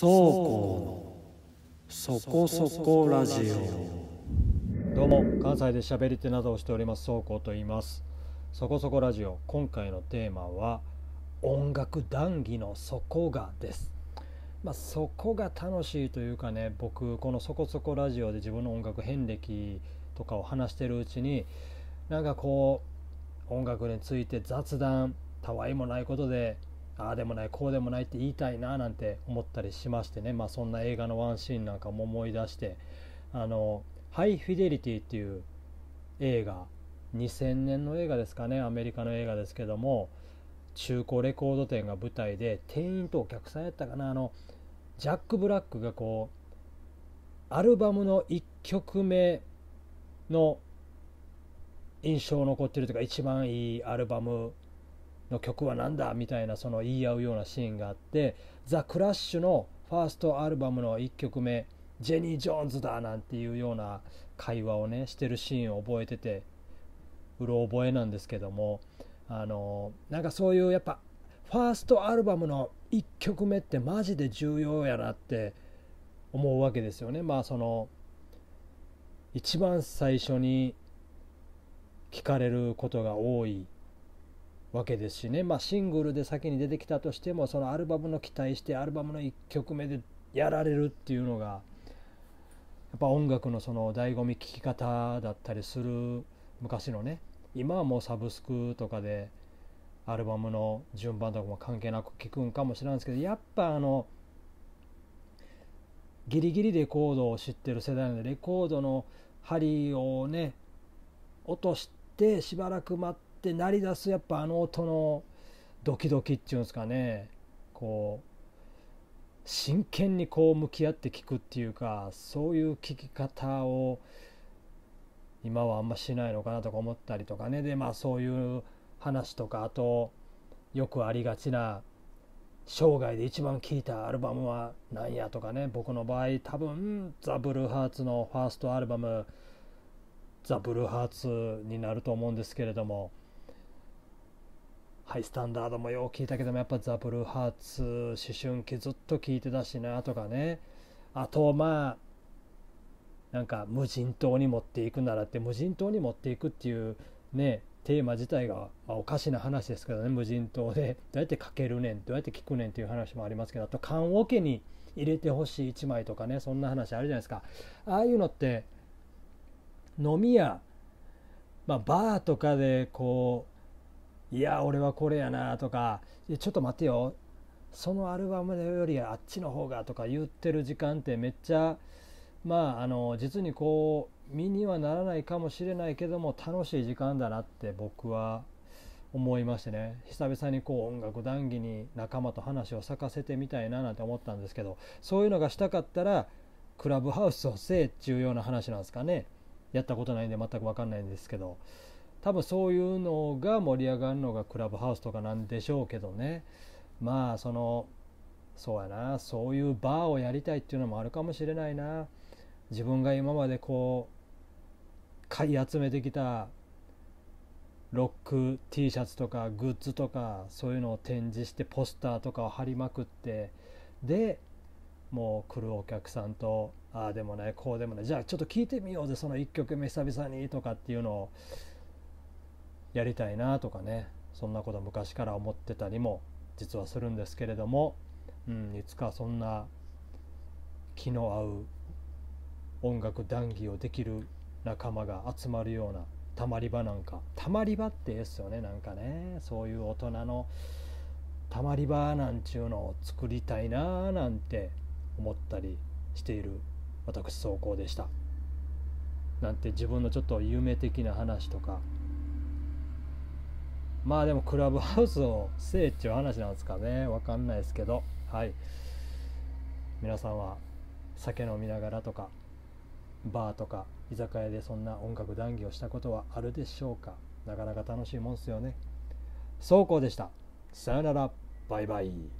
こうそこそこラジオどうも関西で喋り手などをしております倉庫と言いますそこそこラジオ今回のテーマは音楽談義のそこがですまあ、そこが楽しいというかね僕この「そこそこラジオ」で自分の音楽遍歴とかを話しているうちになんかこう音楽について雑談たわいもないことでああでもないこうでもないって言いたいななんて思ったりしましてね、まあ、そんな映画のワンシーンなんかも思い出してあのハイフィデリティっていう映画2000年の映画ですかねアメリカの映画ですけども中古レコード店が舞台で店員とお客さんやったかなあのジャック・ブラックがこうアルバムの1曲目の印象残ってるというか一番いいアルバムの曲は何だみたいなその言い合うようなシーンがあってザ・クラッシュのファーストアルバムの1曲目ジェニー・ジョーンズだなんていうような会話をねしてるシーンを覚えててうろ覚えなんですけどもあのなんかそういうやっぱファーストアルバムの1曲目ってマジで重要やなって思うわけですよねまあその一番最初に聞かれることが多いわけですしね、まあ、シングルで先に出てきたとしてもそのアルバムの期待してアルバムの1曲目でやられるっていうのがやっぱ音楽のその醍醐味聴き方だったりする昔のね今はもうサブスクとかでアルバムの順番とかも関係なく聴くんかもしれないんですけどやっぱあのギリギリレコードを知ってる世代なのでレコードの針をね落としてしばらく待ってって鳴り出すやっぱあの音のドキドキっていうんですかねこう真剣にこう向き合って聞くっていうかそういう聞き方を今はあんましないのかなとか思ったりとかねでまあそういう話とかあとよくありがちな生涯で一番聴いたアルバムは何やとかね僕の場合多分ザ・ブルーハーツのファーストアルバムザ・ブルーハーツになると思うんですけれどもはい、スタンダードもよう聞いたけどもやっぱザ・ブルーハーツ思春期ずっと聞いてたしなとかねあとまあなんか無人島に持っていくならって無人島に持っていくっていうねテーマ自体が、まおかしな話ですけどね無人島でどうやって書けるねんどうやって聞くねんっていう話もありますけどあと缶桶に入れてほしい1枚とかねそんな話あるじゃないですかああいうのって飲み屋、まあ、バーとかでこう、いや俺はこれやなとかいやちょっと待てよそのアルバムよりあっちの方がとか言ってる時間ってめっちゃまああの実にこう身にはならないかもしれないけども楽しい時間だなって僕は思いましてね久々にこう音楽談義に仲間と話を咲かせてみたいななんて思ったんですけどそういうのがしたかったらクラブハウスをせえっていうような話なんですかねやったことないんで全く分かんないんですけど多分そういうのが盛り上がるのがクラブハウスとかなんでしょうけどねまあそのそうやなそういうバーをやりたいっていうのもあるかもしれないな自分が今までこう買い集めてきたロック T シャツとかグッズとかそういうのを展示してポスターとかを貼りまくってでもう来るお客さんとああでもないこうでもないじゃあちょっと聞いてみようぜその1曲目久々にとかっていうのをやりたいなとかねそんなこと昔から思ってたりも実はするんですけれども、うん、いつかそんな気の合う音楽談義をできる仲間が集まるようなたまり場なんかたまり場ってですよねなんかねそういう大人のたまり場なんちゅうのを作りたいなーなんて思ったりしている私走行でした。なんて自分のちょっと夢的な話とかまあでもクラブハウスの聖ってう話なんですかね分かんないですけどはい皆さんは酒飲みながらとかバーとか居酒屋でそんな音楽談義をしたことはあるでしょうかなかなか楽しいもんすよね。そうこうでした。さよなら。バイバイ。